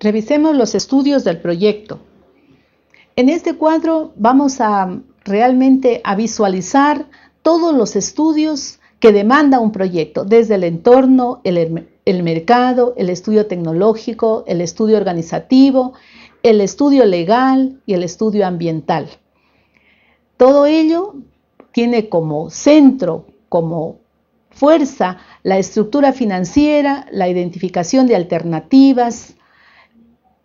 Revisemos los estudios del proyecto. En este cuadro vamos a realmente a visualizar todos los estudios que demanda un proyecto, desde el entorno, er-, el, mercado, el estudio tecnológico, el estudio organizativo, el estudio legal y el estudio ambiental. Todo ello tiene como centro, como fuerza, la estructura financiera, la identificación de alternativas,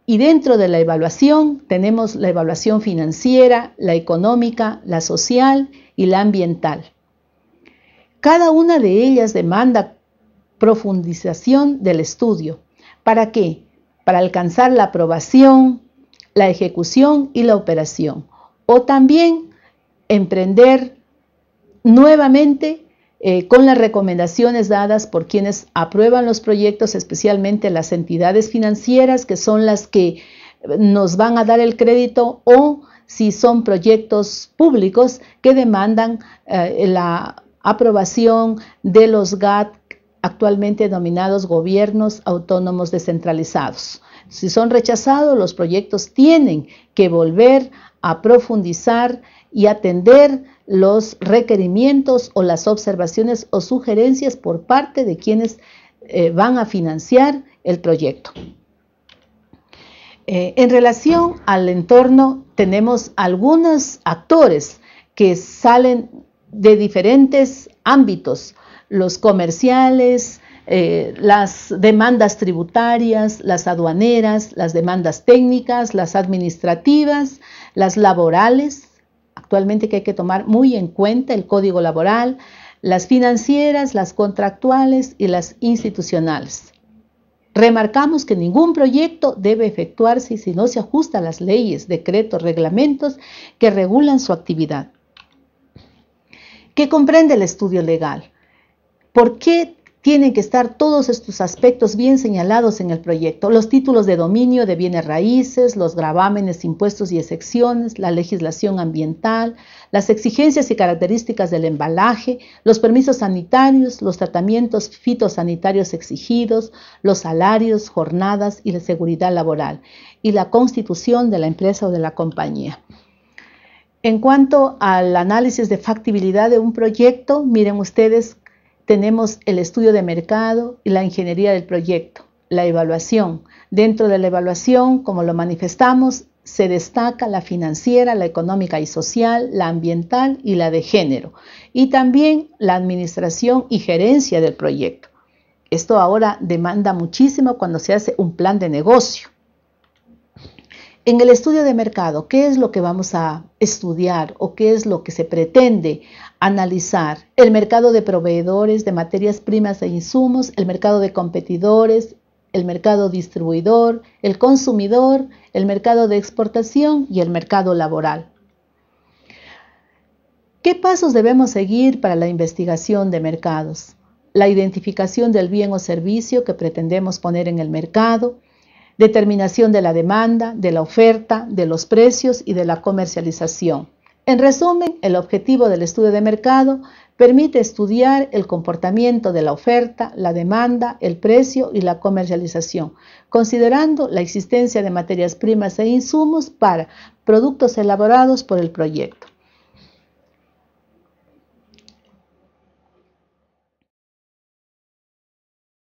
y dentro de la evaluación tenemos la evaluación financiera, la económica, la social y la ambiental. Cada una de ellas demanda profundización del estudio. ¿Para qué? Para alcanzar la aprobación, la ejecución y la operación. O también emprender nuevamente eh, con las recomendaciones dadas por quienes aprueban los proyectos, especialmente las entidades financieras, que son las que eh, nos van a dar el crédito o si son proyectos públicos que demandan eh, la aprobación de los GAT actualmente denominados gobiernos autónomos descentralizados. Si son rechazados, los proyectos tienen que volver a profundizar y atender los requerimientos o las observaciones o sugerencias por parte de quienes eh, van a financiar el proyecto. Eh, en relación al entorno, tenemos algunos actores que salen de diferentes ámbitos, los comerciales, eh, las demandas tributarias, las aduaneras, las demandas técnicas, las administrativas, las laborales, que hay que tomar muy en cuenta el código laboral, las financieras, las contractuales y las institucionales. Remarcamos que ningún proyecto debe efectuarse si no se ajusta a las leyes, decretos, reglamentos que regulan su actividad. ¿Qué comprende el estudio legal? ¿Por qué tienen que estar todos estos aspectos bien señalados en el proyecto. Los títulos de dominio de bienes raíces, los gravámenes, impuestos y excepciones, la legislación ambiental, las exigencias y características del embalaje, los permisos sanitarios, los tratamientos fitosanitarios exigidos, los salarios, jornadas y la seguridad laboral, y la constitución de la empresa o de la compañía. En cuanto al análisis de factibilidad de un proyecto, miren ustedes tenemos el estudio de mercado y la ingeniería del proyecto, la evaluación. Dentro de la evaluación, como lo manifestamos, se destaca la financiera, la económica y social, la ambiental y la de género, y también la administración y gerencia del proyecto. Esto ahora demanda muchísimo cuando se hace un plan de negocio. En el estudio de mercado, ¿qué es lo que vamos a estudiar o qué es lo que se pretende analizar? El mercado de proveedores de materias primas e insumos, el mercado de competidores, el mercado distribuidor, el consumidor, el mercado de exportación y el mercado laboral. ¿Qué pasos debemos seguir para la investigación de mercados? La identificación del bien o servicio que pretendemos poner en el mercado, determinación de la demanda, de la oferta, de los precios y de la comercialización. En resumen, el objetivo del estudio de mercado permite estudiar el comportamiento de la oferta, la demanda, el precio y la comercialización, considerando la existencia de materias primas e insumos para productos elaborados por el proyecto.